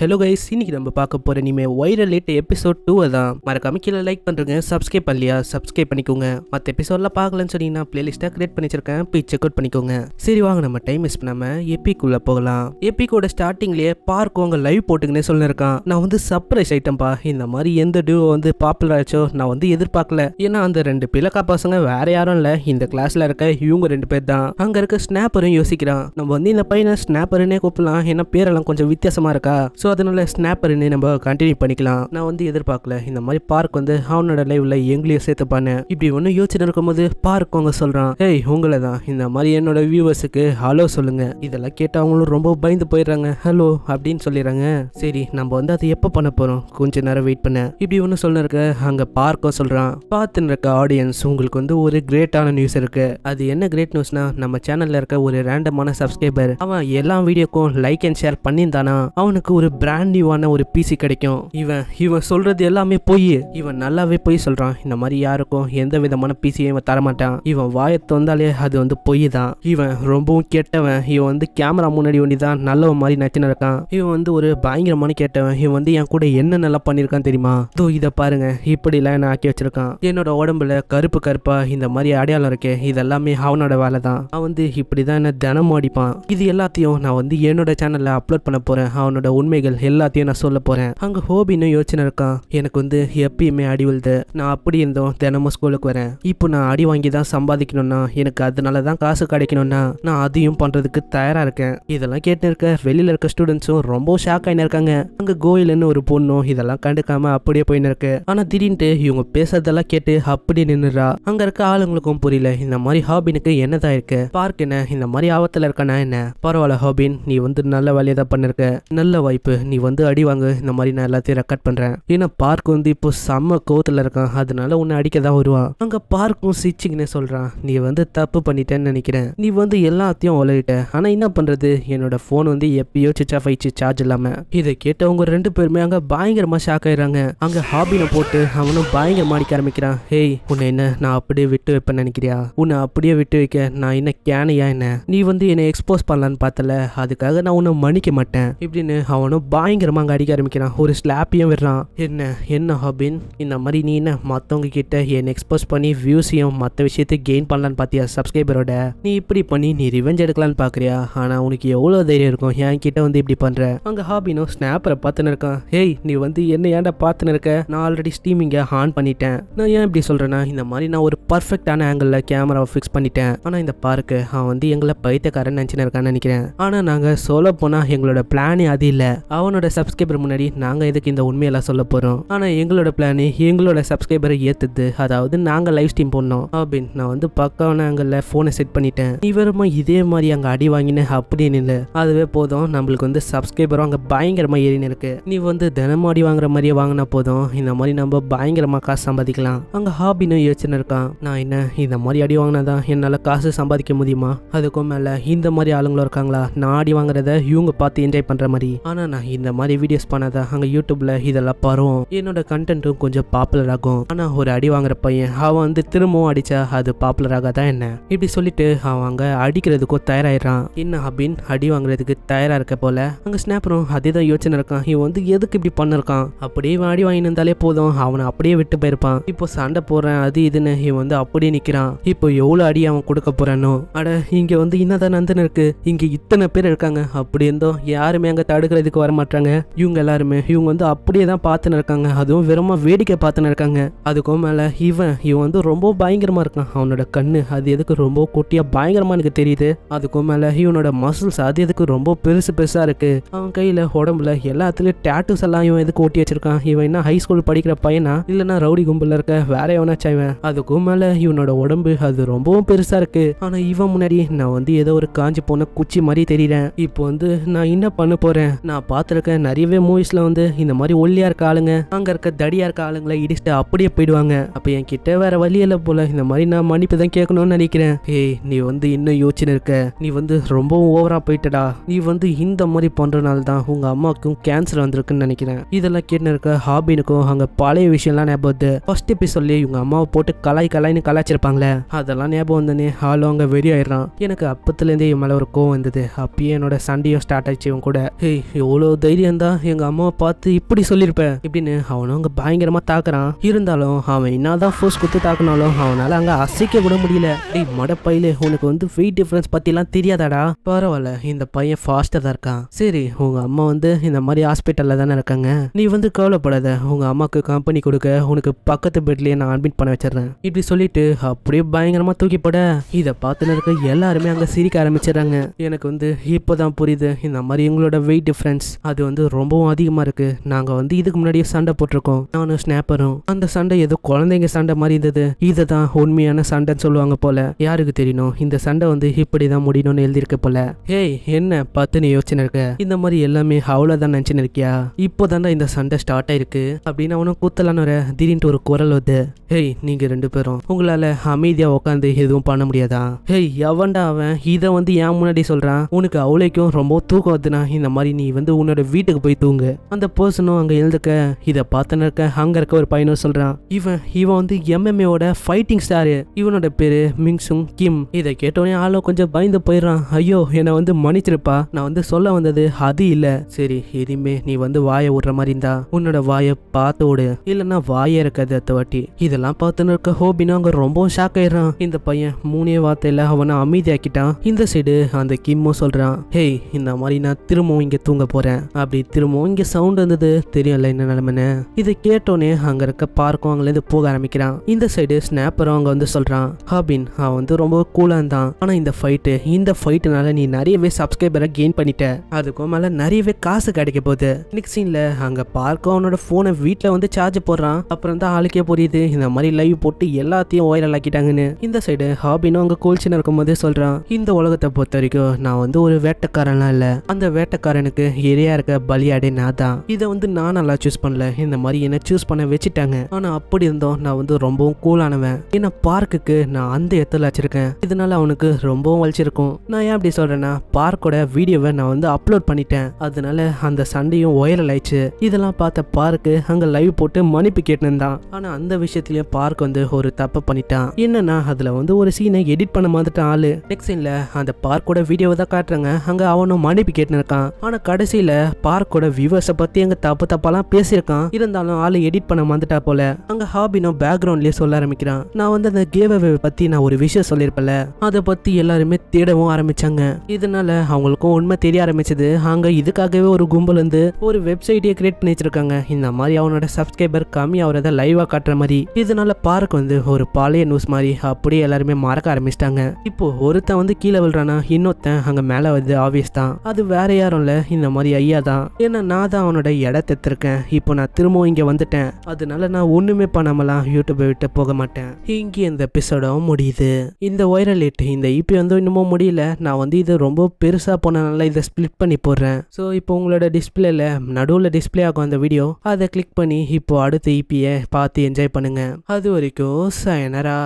hello guys இன்னைக்கு நம்ம பார்க்க போகிற இனிமே வைரல் லேட் எபிசோட் டூவை தான் மறக்காம கீழே லைக் பண்ணுறங்க சப்ஸ்கிரைப் பண்ணலையா சப்ஸ்கிரைப் பண்ணிக்கோங்க மற்ற எபிசோட்லாம் பார்க்கலன்னு சொன்னீங்கன்னா பிளேலிஸ்ட்டாக கிரியேட் பண்ணி வச்சிருக்கேன் போய் செக் அவுட் பண்ணிக்கோங்க சரி வாங்க நம்ம டைம் மிஸ் பண்ணாமல் எப்பிக்குள்ளே போகலாம் எப்பிக்கோட ஸ்டார்டிங்லேயே பார்க் உங்க லைவ் போட்டுக்கினே சொல்லியிருக்கான் நான் வந்து சர்ப்ரைஸ் ஐட்டம்பா இந்த மாதிரி எந்த டியூ வந்து பாப்புலர் ஆச்சோ நான் வந்து எதிர்பார்க்கல ஏன்னா அந்த ரெண்டு பிளக்கா பசங்க வேற யாரும் இல்லை இந்த கிளாஸில் இருக்க இவங்க ரெண்டு பேர் தான் அங்கே இருக்க ஸ்னாப்பரும் யோசிக்கிறான் நம்ம வந்து இந்த பையனை ஸ்னாப்பருன்னே கூப்பிடலாம் ஏன்னா பேரெல்லாம் கொஞ்சம் வித்தியாசமாக இருக்கா ஸோ அதனால் ஸ்னாப்பர் நம்ம கண்டினியூ பண்ணிக்கலாம் நான் வந்து எதிர்பார்க்கல இந்த மாதிரி பார்க் வந்து அவனோட லைவ்ல எங்களையும் சேர்த்துப்பானு இப்படி ஒன்றும் யோசனை இருக்கும்போது பார்க் அவங்க சொல்கிறான் ஏய் உங்களை தான் இந்த மாதிரி என்னோட வியூவர்ஸுக்கு ஹலோ சொல்லுங்க இதெல்லாம் கேட்டால் அவங்களும் ரொம்ப பயந்து போயிடுறாங்க ஹலோ அப்படின்னு சொல்லிடுறாங்க சரி நம்ம வந்து அதை எப்போ பண்ண போகிறோம் கொஞ்ச நேரம் வெயிட் பண்ண இப்படி ஒன்று சொல்ல இருக்க அங்கே பார்க்கும் சொல்கிறான் பார்த்துன்னு இருக்க ஆடியன்ஸ் உங்களுக்கு வந்து ஒரு கிரேட்டான நியூஸ் இருக்கு அது என்ன கிரேட் நியூஸ்னா நம்ம சேனலில் இருக்க ஒரு ரேண்டமான சப்ஸ்கிரைபர் அவன் எல்லா வீடியோக்கும் லைக் அண்ட் ஷேர் பண்ணியிருந்தானா அவனுக்கு ஒரு பிராண்ட் நியூவான ஒரு பிசி கிடைக்கும் இவன் இவன் சொல்றது எல்லாமே போய் இவன் நல்லாவே போய் சொல்றான் இந்த மாதிரி யாருக்கும் எந்த விதமான பிசியும் இவன் தரமாட்டான் இவன் வாயை வந்தாலே அது வந்து பொய் தான் இவன் ரொம்பவும் கெட்டவன் இவன் வந்து கேமரா முன்னாடி ஒண்டி தான் நல்லவன் மாதிரி நச்சு நடக்கான் இவன் வந்து ஒரு பயங்கரமான கேட்டவன் இவன் வந்து என் கூட என்ன நல்லா பண்ணியிருக்கான் தெரியுமா தோ இதை பாருங்க இப்படிலாம் என்ன ஆக்கி வச்சிருக்கான் என்னோட உடம்புல கருப்பு கருப்பா இந்த மாதிரி அடையாளம் இருக்கே இதெல்லாமே அவனோட வேலை தான் அவன் வந்து இப்படி தான் என்ன தினமும் அடிப்பான் இது எல்லாத்தையும் நான் வந்து என்னோட சேனல்ல அப்லோட் பண்ண போறேன் அவனோட உண்மைகள் விஷயங்கள் எல்லாத்தையும் நான் சொல்ல போறேன் அங்கே ஹோபின்னு யோசனை இருக்கான் எனக்கு வந்து எப்பயுமே அடி விழுது நான் அப்படி இருந்தோம் தினமும் ஸ்கூலுக்கு வரேன் இப்போ நான் அடி வாங்கி தான் சம்பாதிக்கணும்னா எனக்கு அதனால தான் காசு கிடைக்கணும்னா நான் அதையும் பண்றதுக்கு தயாராக இருக்கேன் இதெல்லாம் கேட்டு இருக்க வெளியில் இருக்க ஸ்டூடெண்ட்ஸும் ரொம்ப ஷாக் ஆகினு இருக்காங்க அங்கே கோயில்னு ஒரு பொண்ணும் இதெல்லாம் கண்டுக்காம அப்படியே போயின்னு இருக்கு ஆனால் திடீர்னுட்டு இவங்க பேசுறதெல்லாம் கேட்டு அப்படி நின்னுறா அங்கே இருக்க ஆளுங்களுக்கும் புரியல இந்த மாதிரி ஹாபினுக்கு என்னதான் இருக்கு பார்க் என்ன இந்த மாதிரி ஆபத்தில் இருக்கானா என்ன பரவாயில்ல ஹாபின் நீ வந்து நல்ல வேலையை தான் பண்ணிருக்க நல்ல வாய்ப்பு தப்பு நீ வந்து அடி வாங்க இந்த மாதிரி நான் எல்லாத்தையும் ரெக்கார்ட் பண்ணுறேன் ஏன்னா பார்க் வந்து இப்போ செம்ம கோவத்தில் இருக்கான் அதனால உன்னை அடிக்க தான் வருவான் அங்கே பார்க்கும் சிச்சிங்கன்னு சொல்கிறான் நீ வந்து தப்பு பண்ணிட்டேன்னு நினைக்கிறேன் நீ வந்து எல்லாத்தையும் உலகிட்ட ஆனால் என்ன பண்ணுறது என்னோட ஃபோன் வந்து எப்பயோ சுவிச் ஆஃப் ஆயிடுச்சு சார்ஜ் இல்லாமல் இதை கேட்டவங்க ரெண்டு பேருமே அங்கே பயங்கரமாக ஷாக் ஆயிடுறாங்க அங்கே ஹாபின போட்டு அவனும் பயங்கரமாக அடிக்க ஆரம்பிக்கிறான் ஹேய் உன்னை என்ன நான் அப்படியே விட்டு வைப்பேன் நினைக்கிறியா உன்னை அப்படியே விட்டு வைக்க நான் என்ன கேனையா என்ன நீ வந்து என்னை எக்ஸ்போஸ் பண்ணலான்னு பார்த்தல அதுக்காக நான் உன்னை மன்னிக்க மாட்டேன் இப்படின்னு அவனும் பயங்கரமாக அங்கே அடிக்க ஆரம்பிக்கிறான் ஒரு ஸ்லாப்பையும் விடுறான் என்ன என்ன ஹபின் இந்த மாதிரி நீ என்ன மற்றவங்க கிட்ட என்னை எக்ஸ்போஸ் பண்ணி வியூஸையும் மற்ற விஷயத்தையும் கெயின் பண்ணலான்னு பார்த்தியா சப்ஸ்கிரைபரோட நீ இப்படி பண்ணி நீ ரிவெஞ்ச் எடுக்கலான்னு பார்க்குறியா ஆனால் உனக்கு எவ்வளோ தைரியம் இருக்கும் என் கிட்ட வந்து இப்படி பண்ணுற அங்கே ஹாபினும் ஸ்னாப்பரை பார்த்துன்னு இருக்கான் ஹேய் நீ வந்து என்ன ஏன்டா பார்த்துன்னு இருக்க நான் ஆல்ரெடி ஸ்டீமிங்கை ஆன் பண்ணிட்டேன் நான் ஏன் இப்படி சொல்கிறேன்னா இந்த மாதிரி நான் ஒரு பர்ஃபெக்டான ஆங்கிளில் கேமராவை ஃபிக்ஸ் பண்ணிட்டேன் ஆனால் இந்த பார்க்கு அவன் வந்து எங்களை பைத்தியக்காரன் நினச்சின்னு இருக்கான்னு நினைக்கிறேன் ஆனால் நாங்கள் சொல்ல போனால் எங்களோட பிளானே அது இல்லை அவனோட சப்ஸ்கிரைபர் முன்னாடி நாங்கள் எதுக்கு இந்த உண்மையெல்லாம் சொல்ல போகிறோம் ஆனால் எங்களோட பிளானு எங்களோட சப்ஸ்கிரைபரை ஏற்றுது அதாவது நாங்கள் லைவ் ஸ்ட்ரீம் பண்ணோம் அப்படின்னு நான் வந்து பக்கான அங்கில் ஃபோனை செட் பண்ணிட்டேன் இவருமா இதே மாதிரி அங்கே அடி வாங்கினேன் அப்படின்னு இல்லை அதுவே போதும் நம்மளுக்கு வந்து சப்ஸ்கிரைபரும் அங்கே பயங்கரமாக ஏறி இருக்கு நீ வந்து தினமும் அடி வாங்குற மாதிரியே வாங்கினா போதும் இந்த மாதிரி நம்ம பயங்கரமாக காசு சம்பாதிக்கலாம் அங்கே ஹாபின்னு யோசனை இருக்கான் நான் என்ன இந்த மாதிரி அடி வாங்கினாதான் என்னால் காசு சம்பாதிக்க முடியுமா அதுக்கும் மேலே இந்த மாதிரி ஆளுங்களும் இருக்காங்களா நான் அடி வாங்குறத இவங்க பார்த்து என்ஜாய் பண்ணுற மாதிரி ஆனால் நான் இந்த மாதிரி வீடியோஸ் பண்ணாதான் அங்கே யூடியூப்ல இதெல்லாம் பரவும் என்னோட கண்டென்ட்டும் கொஞ்சம் பாப்புலர் ஆகும் ஆனால் ஒரு அடி வாங்குற பையன் அவன் வந்து திரும்பவும் அடிச்சா அது பாப்புலர் ஆகாதான் என்ன இப்படி சொல்லிட்டு அவன் அங்கே அடிக்கிறதுக்கும் தயாராகிடுறான் என்ன அப்படின்னு அடி வாங்குறதுக்கு தயாரா இருக்க போல அங்க ஸ்னாப்பரும் அதே தான் யோசனை இருக்கான் இவன் வந்து எதுக்கு இப்படி பண்ணிருக்கான் அப்படியே அடி வாங்கினு இருந்தாலே போதும் அவனை அப்படியே விட்டு போயிருப்பான் இப்போ சண்டை போடுறேன் அது இதுன்னு இவன் வந்து அப்படியே நிக்கிறான் இப்போ எவ்வளவு அடி அவன் கொடுக்க போறானோ அட இங்கே வந்து என்னதான் நந்தன் இருக்கு இங்க இத்தனை பேர் இருக்காங்க அப்படி இருந்தோம் யாருமே அங்க தடுக்கிறதுக்கு வர மாட்டாங்க இவங்க எல்லாருமே இவங்க வந்து அப்படியே தான் பார்த்துன்னு இருக்காங்க அதுவும் வெறுமா வேடிக்கை பார்த்துன்னு இருக்காங்க அதுக்கும் மேலே இவன் இவன் வந்து ரொம்ப பயங்கரமாக இருக்கான் அவனோட கண்ணு அது எதுக்கு ரொம்ப குட்டியாக பயங்கரமாக எனக்கு தெரியுது அதுக்கும் மேலே இவனோட மசில்ஸ் அது எதுக்கு ரொம்ப பெருசு பெருசாக இருக்குது அவன் கையில் உடம்புல எல்லாத்துலேயும் டேட்டூஸ் எல்லாம் இவன் எதுக்கு ஓட்டி வச்சிருக்கான் இவன் என்ன ஹை ஸ்கூல் படிக்கிற பையனா இல்லைனா ரவுடி கும்பலில் இருக்க வேற எவனாச்சும் இவன் அதுக்கும் மேலே இவனோட உடம்பு அது ரொம்பவும் பெருசாக இருக்குது ஆனால் இவன் முன்னாடி நான் வந்து ஏதோ ஒரு காஞ்சி போன குச்சி மாதிரி தெரியுறேன் இப்போ வந்து நான் என்ன பண்ண போகிறேன் நான் பார்த்துருக்கேன் நிறையவே மூவிஸில் வந்து இந்த மாதிரி ஒல்லியாக இருக்க ஆளுங்க அங்கே இருக்க தடியாக இருக்க ஆளுங்களை இடிச்சுட்டு அப்படியே போயிடுவாங்க அப்போ என் கிட்ட வேற வழி போல இந்த மாதிரி நான் மன்னிப்பு தான் கேட்கணும்னு நினைக்கிறேன் ஏய் நீ வந்து இன்னும் யோசிச்சுன்னு இருக்க நீ வந்து ரொம்பவும் ஓவராக போயிட்டடா நீ வந்து இந்த மாதிரி பண்ணுறனால தான் உங்கள் அம்மாவுக்கும் கேன்சர் வந்திருக்குன்னு நினைக்கிறேன் இதெல்லாம் கேட்டு இருக்க ஹாபினுக்கும் அங்கே பழைய விஷயம்லாம் ஞாபகம் ஃபஸ்ட் ஃபர்ஸ்ட் சொல்லி இவங்க அம்மாவை போட்டு கலாய் கலாய்னு கலாய்ச்சிருப்பாங்களே அதெல்லாம் ஞாபகம் வந்தனே ஆளும் அங்கே வெறியாயிடுறான் எனக்கு அப்பத்துலேருந்தே இவன் மேலே ஒரு கோவம் வந்தது அப்பயே என்னோட சண்டையும் ஸ்டார்ட் ஆச்சு இவன் கூட ஏய் எவ்வளோ இவ்வளோ தைரியம் தான் எங்கள் அம்மாவை பார்த்து இப்படி சொல்லியிருப்பேன் இப்படின்னு அவனும் அங்கே பயங்கரமாக தாக்குறான் இருந்தாலும் அவன் என்னதான் ஃபோர்ஸ் கொடுத்து தாக்குனாலும் அவனால் அங்கே அசைக்க கூட முடியல டேய் மடப்பையில உனக்கு வந்து வெயிட் டிஃப்ரென்ஸ் பற்றிலாம் தெரியாதாடா பரவாயில்ல இந்த பையன் ஃபாஸ்ட்டாக தான் இருக்கான் சரி உங்கள் அம்மா வந்து இந்த மாதிரி ஹாஸ்பிட்டலில் தானே இருக்காங்க நீ வந்து கவலைப்படாத உங்கள் அம்மாவுக்கு கம்பெனி கொடுக்க உனக்கு பக்கத்து பெட்லேயே நான் அட்மிட் பண்ண வச்சிடறேன் இப்படி சொல்லிட்டு அப்படியே பயங்கரமாக தூக்கிப்பட இதை பார்த்துன்னு இருக்க எல்லாருமே அங்கே சிரிக்க ஆரம்பிச்சிடுறாங்க எனக்கு வந்து இப்போ தான் புரியுது இந்த மாதிரி எங்களோட வெயிட் டிஃப்ரென்ஸ் அது வந்து ரொம்பவும் அதிகமாக இருக்குது நாங்கள் வந்து இதுக்கு முன்னாடியே சண்டை போட்டிருக்கோம் நானும் ஸ்னாப்பரும் அந்த சண்டை ஏதோ குழந்தைங்க சண்டை மாதிரி இருந்தது இதை தான் உண்மையான சண்டைன்னு சொல்லுவாங்க போல யாருக்கு தெரியணும் இந்த சண்டை வந்து இப்படி தான் முடியணும்னு எழுதியிருக்க போல ஏய் என்ன பத்து நீ யோசனை இருக்க இந்த மாதிரி எல்லாமே அவ்வளோதான் நினச்சின்னு இருக்கியா இப்போ இந்த சண்டை ஸ்டார்ட் ஆயிருக்கு அப்படின்னு அவனும் கூத்தலான்னு வர திடீர்னு ஒரு குரல் வந்து ஹேய் நீங்க ரெண்டு பேரும் உங்களால அமைதியா உட்காந்து எதுவும் பண்ண முடியாதா ஹேய் எவன்டா அவன் இதை வந்து ஏன் முன்னாடி சொல்றான் உனக்கு அவளைக்கும் ரொம்ப தூக்கம் வந்துனா இந்த மாதிரி நீ வந்து உன்னோட வீட்டுக்கு போய் தூங்கு அந்த பர்சனும் அங்க எழுதுக்க இதை பார்த்துன்னு இருக்க அங்க இருக்க ஒரு பையனும் சொல்றான் இவன் இவன் வந்து எம்எம்ஏவோட ஃபைட்டிங் ஸ்டாரு இவனோட பேரு மிங்சுங் கிம் இதை கேட்டோடனே ஆளோ கொஞ்சம் பயந்து போயிடுறான் ஐயோ என்னை வந்து மன்னிச்சிருப்பா நான் வந்து சொல்ல வந்தது அது இல்லை சரி எதுவுமே நீ வந்து வாயை விடுற மாதிரி இருந்தா உன்னோட வாயை பார்த்து விடு இல்லைன்னா வாய இருக்காது அத்த வாட்டி இதெல்லாம் பார்த்துன்னு இருக்க ஹோபினா அங்கே ரொம்ப ஷாக் ஆயிடுறான் இந்த பையன் மூணே வார்த்தையில அவனை அமைதியாக்கிட்டான் இந்த சைடு அந்த கிம்மும் சொல்றான் ஹேய் இந்த மாதிரி நான் திரும்பவும் இங்கே தூங்க போறேன் நினைக்கிறேன் அப்படி திரும்பவும் இங்க சவுண்ட் வந்தது தெரியும்ல என்ன நிலைமைன்னு இதை கேட்டோன்னே அங்க இருக்க பார்க்கும் அங்கலேருந்து போக ஆரம்பிக்கிறான் இந்த சைடு ஸ்னாப்பரும் அவங்க வந்து சொல்றான் ஹாபின் அவன் வந்து ரொம்ப கூலா இருந்தான் ஆனா இந்த ஃபைட்டு இந்த ஃபைட்டுனால நீ நிறையவே சப்ஸ்கிரைபரை கெயின் பண்ணிட்ட அதுக்கும் மேல நிறையவே காசு கிடைக்க போகுது இன்னைக்கு சீன்ல அங்க பார்க்கும் அவனோட போனை வீட்டுல வந்து சார்ஜ் போடுறான் அப்புறம் தான் ஆளுக்கே புரியுது இந்த மாதிரி லைவ் போட்டு எல்லாத்தையும் வைரல் ஆக்கிட்டாங்கன்னு இந்த சைடு ஹாபினும் அங்க கோல்ச்சின்னு இருக்கும்போதே சொல்றான் இந்த உலகத்தை பொறுத்த வரைக்கும் நான் வந்து ஒரு வேட்டக்காரன்லாம் இல்ல அந்த வேட்டக்காரனுக்கு ஏறி இரையா இருக்க பலியாடே நான் தான் இதை வந்து நான் நல்லா சூஸ் பண்ணல இந்த மாதிரி என்ன சூஸ் பண்ண வச்சுட்டாங்க ஆனா அப்படி இருந்தோம் நான் வந்து ரொம்பவும் கூலானவன் ஏன்னா பார்க்குக்கு நான் அந்த இடத்துல வச்சிருக்கேன் இதனால அவனுக்கு ரொம்பவும் வலிச்சிருக்கும் நான் ஏன் அப்படி சொல்றேன்னா பார்க்கோட வீடியோவை நான் வந்து அப்லோட் பண்ணிட்டேன் அதனால அந்த சண்டையும் வைரல் ஆயிடுச்சு இதெல்லாம் பார்த்த பார்க்கு அங்க லைவ் போட்டு மன்னிப்பு கேட்டுருந்தான் ஆனா அந்த விஷயத்திலயும் பார்க் வந்து ஒரு தப்பு பண்ணிட்டான் என்னன்னா அதுல வந்து ஒரு சீனை எடிட் பண்ண மாதிரிட்டான் ஆளு நெக்ஸ்ட் சீன்ல அந்த பார்க்கோட வீடியோவை தான் காட்டுறாங்க அங்க அவனும் மன்னிப்பு கேட்டுருக்கான் ஆனா கடைசியில பார்க்கோட வியூவர்ஸை பற்றி எங்கள் தப்பு தப்பாலாம் பேசியிருக்கான் இருந்தாலும் ஆளு எடிட் பண்ண வந்துட்டா போல அங்கே ஹாபினோ பேக்ரவுண்ட்லேயே சொல்ல ஆரம்பிக்கிறான் நான் வந்து அந்த கேவ பத்தி பற்றி நான் ஒரு விஷயம் சொல்லியிருப்பல அதை பற்றி எல்லாருமே தேடவும் ஆரம்பித்தாங்க இதனால அவங்களுக்கும் உண்மை தெரிய ஆரம்பிச்சது அங்கே இதுக்காகவே ஒரு கும்பல் வந்து ஒரு வெப்சைட்டே கிரியேட் பண்ணி வச்சிருக்காங்க இந்த மாதிரி அவனோட சப்ஸ்கிரைபர் கம்மி ஆகிறத லைவா காட்டுற மாதிரி இதனால பார்க் வந்து ஒரு பழைய நியூஸ் மாதிரி அப்படியே எல்லாருமே மறக்க ஆரம்பிச்சிட்டாங்க இப்போ ஒருத்தன் வந்து கீழே விழுறானா இன்னொருத்தன் அங்கே மேலே வந்து ஆவியஸ் தான் அது வேற யாரும் இல்லை இந்த மாதிரி ஐயா தான் ஏன்னா நான் தான் அவனோட இடத்த எடுத்திருக்கேன் இப்போ நான் திரும்பவும் இங்கே வந்துட்டேன் அதனால நான் ஒன்றுமே பண்ணாமலாம் யூடியூப்பை விட்டு போக மாட்டேன் இங்கே இந்த எபிசோடவும் முடியுது இந்த வைரல் இட்டு இந்த இப்போ e வந்து இன்னமும் முடியல நான் வந்து இது ரொம்ப பெருசாக போனனால இதை ஸ்ப்ளிட் பண்ணி போடுறேன் ஸோ இப்போ உங்களோட டிஸ்பிளேல நடுவில் டிஸ்பிளே ஆகும் அந்த வீடியோ அதை கிளிக் பண்ணி இப்போ அடுத்த இபியை e பார்த்து என்ஜாய் பண்ணுங்கள் அது வரைக்கும் சயனரா